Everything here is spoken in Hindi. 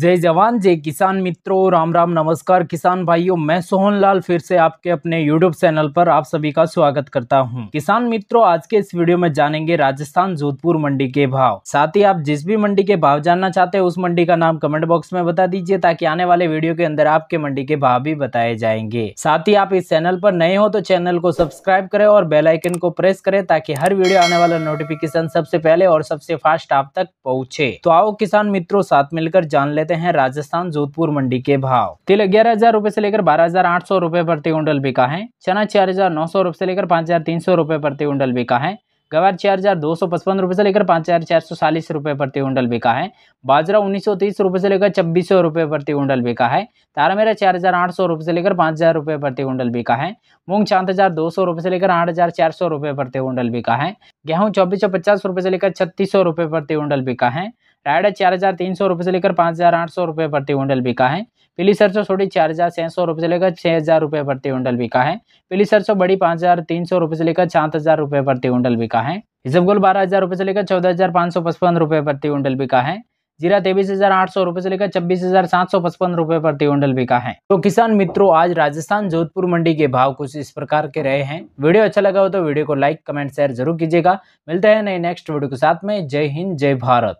जय जवान जय किसान मित्रों राम राम नमस्कार किसान भाइयों मैं सोहन लाल फिर से आपके अपने YouTube चैनल पर आप सभी का स्वागत करता हूं। किसान मित्रों आज के इस वीडियो में जानेंगे राजस्थान जोधपुर मंडी के भाव साथ ही आप जिस भी मंडी के भाव जानना चाहते हैं उस मंडी का नाम कमेंट बॉक्स में बता दीजिए ताकि आने वाले वीडियो के अंदर आपके मंडी के भाव भी बताए जाएंगे साथ ही आप इस चैनल पर नए हो तो चैनल को सब्सक्राइब करे और बेलाइकन को प्रेस करे ताकि हर वीडियो आने वाला नोटिफिकेशन सबसे पहले और सबसे फास्ट आप तक पहुँचे तो आओ किसान मित्रों साथ मिलकर जान ले लेते हैं राजस्थान जोधपुर मंडी के भाव तिल ग्यारह हजार रूपए से लेकर बारह हजार आठ सौ रूपए प्रति क्विंटल बिका है चना चार हजार नौ सौ रूपए से लेकर पाँच हजार तीन सौ रूपए प्रति क्विंटल बिका है गवार चार हज़ार दो सौ पचपन रुपये से लेकर पाँच हज़ार चार सौ चालीस रुपये प्रति क्विंटल बिका है बाजरा उन्नीस सौ तीस रुपये से लेकर छब्बीस सौ रुपये प्रति क्विंटल बिका है तारा मेरा चार हज़ार आठ सौ रुपये से लेकर पाँच हज़ार रुपये प्रति क्विंटल बिका है मूंग सात हज़ार दो सौ रुपये से लेकर आठ हज़ार चार सौ रुपये प्रति क्विंटल बिका है गेहूँ चौबीस सौ पचास रुपये से लेकर छत्तीस सौ रुपये प्रति क्विंटल बिका है रायडा चार हज़ार तीन सौ रुपये से लेकर पाँच हज़ार आठ सौ रुपये प्रति क्विंटल बिका है पीली सरसों छोटी चार हज़ार छह सौ रुपये से लेकर छह हज़ार रुपये प्रति क्विंटल बिका है पीली सरसों बड़ी पाँच हज़ार तीन सौ रुपये से लेकर सात हज़ार रुपये प्रति क्विंटल बिका है इसबगुल बारह हज़ार रुपये से लेकर चौदह हज़ार पाँच सौ पचपन रुपये प्रति क्विंटल बिका है जीरा तेईस हजार आठ सौ रुपए से लेकर छब्बीस हजार सात सौ पचपन रुपए प्रति क्विंटल बिका है तो किसान मित्रों आज राजस्थान जोधपुर मंडी के भाव कुछ इस प्रकार के रहे हैं वीडियो अच्छा लगा हो तो वीडियो को लाइक कमेंट शेयर जरूर कीजिएगा मिलते हैं नए नेक्स्ट वीडियो के साथ में जय हिंद जय भारत